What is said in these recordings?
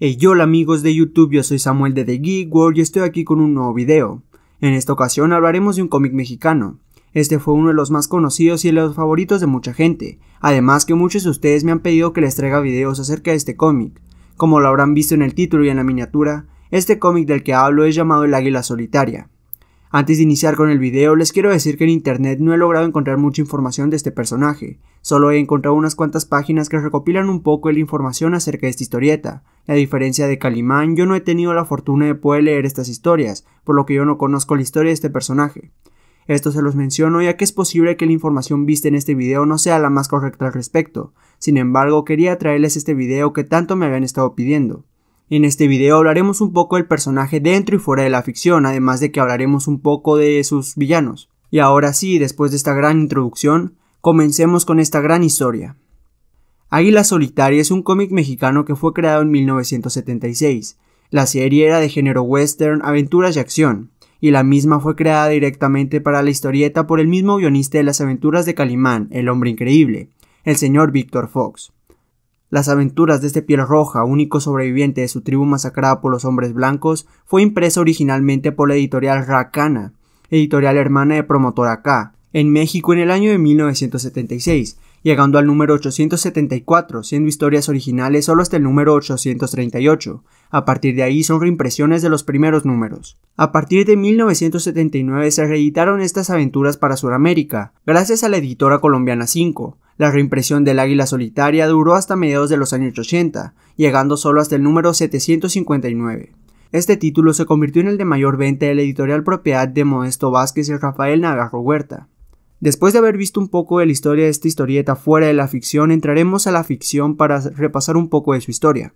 Hey, hola amigos de YouTube, yo soy Samuel de The Geek World y estoy aquí con un nuevo video. En esta ocasión hablaremos de un cómic mexicano. Este fue uno de los más conocidos y de los favoritos de mucha gente, además que muchos de ustedes me han pedido que les traiga videos acerca de este cómic. Como lo habrán visto en el título y en la miniatura, este cómic del que hablo es llamado El Águila Solitaria. Antes de iniciar con el video, les quiero decir que en internet no he logrado encontrar mucha información de este personaje, solo he encontrado unas cuantas páginas que recopilan un poco de la información acerca de esta historieta, a diferencia de Calimán, yo no he tenido la fortuna de poder leer estas historias, por lo que yo no conozco la historia de este personaje. Esto se los menciono ya que es posible que la información vista en este video no sea la más correcta al respecto, sin embargo quería traerles este video que tanto me habían estado pidiendo. En este video hablaremos un poco del personaje dentro y fuera de la ficción, además de que hablaremos un poco de sus villanos. Y ahora sí, después de esta gran introducción, comencemos con esta gran historia. Águila Solitaria es un cómic mexicano que fue creado en 1976. La serie era de género western, aventuras y acción, y la misma fue creada directamente para la historieta por el mismo guionista de las aventuras de Calimán, el hombre increíble, el señor Víctor Fox. Las aventuras de este piel roja, único sobreviviente de su tribu masacrada por los hombres blancos, fue impresa originalmente por la editorial Racana, editorial hermana de Promotora K, en México en el año de 1976, llegando al número 874, siendo historias originales solo hasta el número 838. A partir de ahí son reimpresiones de los primeros números. A partir de 1979 se reeditaron estas aventuras para Sudamérica, gracias a la editora colombiana 5. La reimpresión del Águila Solitaria duró hasta mediados de los años 80, llegando solo hasta el número 759. Este título se convirtió en el de mayor venta de la editorial propiedad de Modesto Vázquez y Rafael Navarro Huerta. Después de haber visto un poco de la historia de esta historieta fuera de la ficción, entraremos a la ficción para repasar un poco de su historia.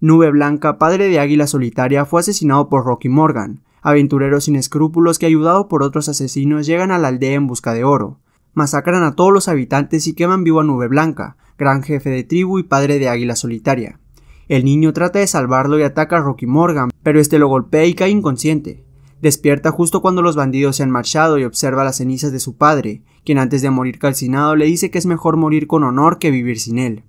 Nube Blanca, padre de Águila Solitaria, fue asesinado por Rocky Morgan, aventurero sin escrúpulos que ayudado por otros asesinos llegan a la aldea en busca de oro. Masacran a todos los habitantes y queman vivo a Nube Blanca, gran jefe de tribu y padre de Águila Solitaria. El niño trata de salvarlo y ataca a Rocky Morgan, pero este lo golpea y cae inconsciente. Despierta justo cuando los bandidos se han marchado y observa las cenizas de su padre, quien antes de morir calcinado le dice que es mejor morir con honor que vivir sin él.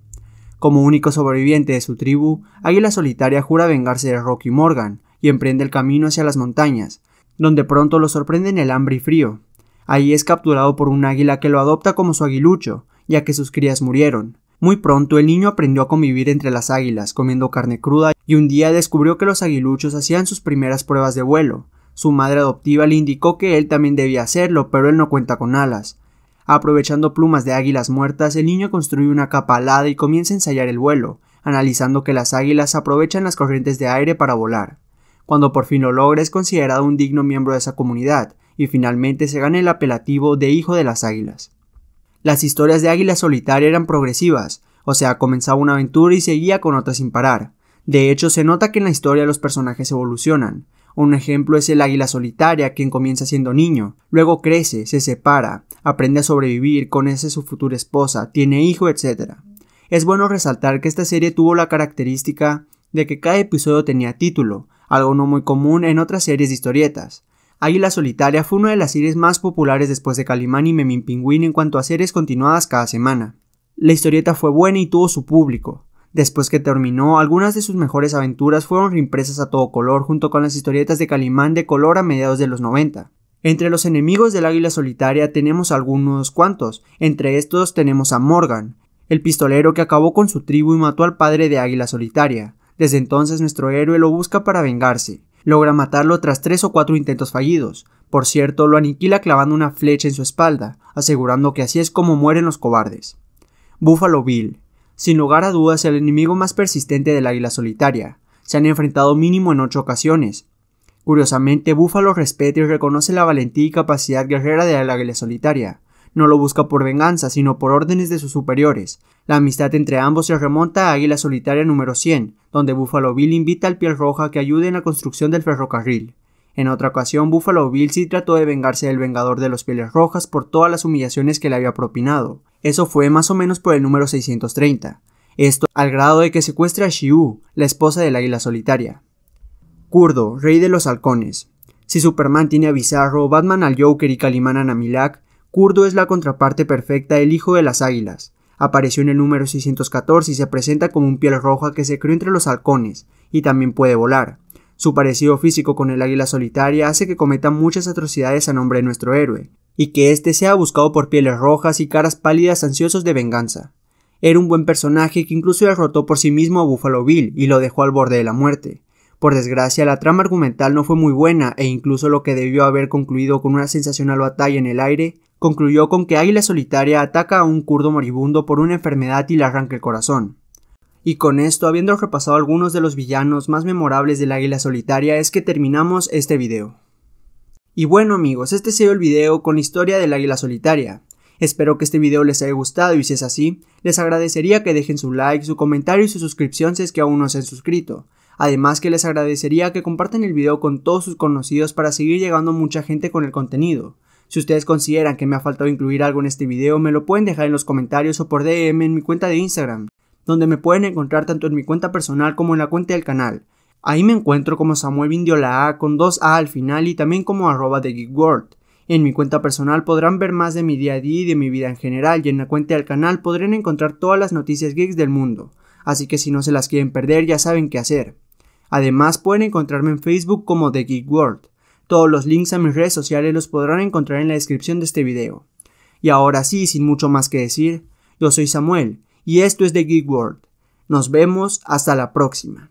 Como único sobreviviente de su tribu, Águila Solitaria jura vengarse de Rocky Morgan y emprende el camino hacia las montañas, donde pronto lo sorprenden el hambre y frío. Ahí es capturado por un águila que lo adopta como su aguilucho, ya que sus crías murieron. Muy pronto el niño aprendió a convivir entre las águilas, comiendo carne cruda, y un día descubrió que los aguiluchos hacían sus primeras pruebas de vuelo, su madre adoptiva le indicó que él también debía hacerlo, pero él no cuenta con alas. Aprovechando plumas de águilas muertas, el niño construye una capa alada y comienza a ensayar el vuelo, analizando que las águilas aprovechan las corrientes de aire para volar. Cuando por fin lo logra es considerado un digno miembro de esa comunidad, y finalmente se gana el apelativo de Hijo de las Águilas. Las historias de Águila Solitaria eran progresivas, o sea, comenzaba una aventura y seguía con otra sin parar. De hecho, se nota que en la historia los personajes evolucionan. Un ejemplo es el águila solitaria, quien comienza siendo niño, luego crece, se separa, aprende a sobrevivir, conoce a su futura esposa, tiene hijo, etc. Es bueno resaltar que esta serie tuvo la característica de que cada episodio tenía título, algo no muy común en otras series de historietas. Águila Solitaria fue una de las series más populares después de Calimán y Memín Pingüín en cuanto a series continuadas cada semana. La historieta fue buena y tuvo su público, Después que terminó, algunas de sus mejores aventuras fueron reimpresas a todo color junto con las historietas de Calimán de color a mediados de los 90. Entre los enemigos del Águila Solitaria tenemos algunos cuantos, entre estos tenemos a Morgan, el pistolero que acabó con su tribu y mató al padre de Águila Solitaria. Desde entonces nuestro héroe lo busca para vengarse. Logra matarlo tras tres o cuatro intentos fallidos. Por cierto, lo aniquila clavando una flecha en su espalda, asegurando que así es como mueren los cobardes. Buffalo Bill, sin lugar a dudas el enemigo más persistente del águila solitaria. Se han enfrentado mínimo en ocho ocasiones. Curiosamente, Búfalo respeta y reconoce la valentía y capacidad guerrera del águila solitaria. No lo busca por venganza, sino por órdenes de sus superiores. La amistad entre ambos se remonta a Águila Solitaria número 100, donde Búfalo Bill invita al Piel Roja que ayude en la construcción del ferrocarril. En otra ocasión, Buffalo Bill sí trató de vengarse del Vengador de los Pieles Rojas por todas las humillaciones que le había propinado. Eso fue más o menos por el número 630. Esto al grado de que secuestre a Shiu, la esposa del águila solitaria. Kurdo, rey de los halcones. Si Superman tiene a Bizarro, Batman al Joker y Kalimán a Namilak, Kurdo es la contraparte perfecta del hijo de las águilas. Apareció en el número 614 y se presenta como un piel roja que se creó entre los halcones, y también puede volar. Su parecido físico con el águila solitaria hace que cometa muchas atrocidades a nombre de nuestro héroe, y que éste sea buscado por pieles rojas y caras pálidas ansiosos de venganza. Era un buen personaje que incluso derrotó por sí mismo a Buffalo Bill y lo dejó al borde de la muerte. Por desgracia, la trama argumental no fue muy buena e incluso lo que debió haber concluido con una sensacional batalla en el aire, concluyó con que Águila Solitaria ataca a un kurdo moribundo por una enfermedad y le arranca el corazón. Y con esto, habiendo repasado algunos de los villanos más memorables del Águila Solitaria, es que terminamos este video. Y bueno amigos, este ha sido el video con la historia del Águila Solitaria. Espero que este video les haya gustado y si es así, les agradecería que dejen su like, su comentario y su suscripción si es que aún no se han suscrito. Además que les agradecería que compartan el video con todos sus conocidos para seguir llegando mucha gente con el contenido. Si ustedes consideran que me ha faltado incluir algo en este video, me lo pueden dejar en los comentarios o por DM en mi cuenta de Instagram donde me pueden encontrar tanto en mi cuenta personal como en la cuenta del canal. Ahí me encuentro como Samuel A con 2A al final y también como arroba de En mi cuenta personal podrán ver más de mi día a día y de mi vida en general y en la cuenta del canal podrán encontrar todas las noticias geeks del mundo, así que si no se las quieren perder ya saben qué hacer. Además pueden encontrarme en Facebook como The World. Todos los links a mis redes sociales los podrán encontrar en la descripción de este video. Y ahora sí, sin mucho más que decir, yo soy Samuel y esto es The Geek World. Nos vemos hasta la próxima.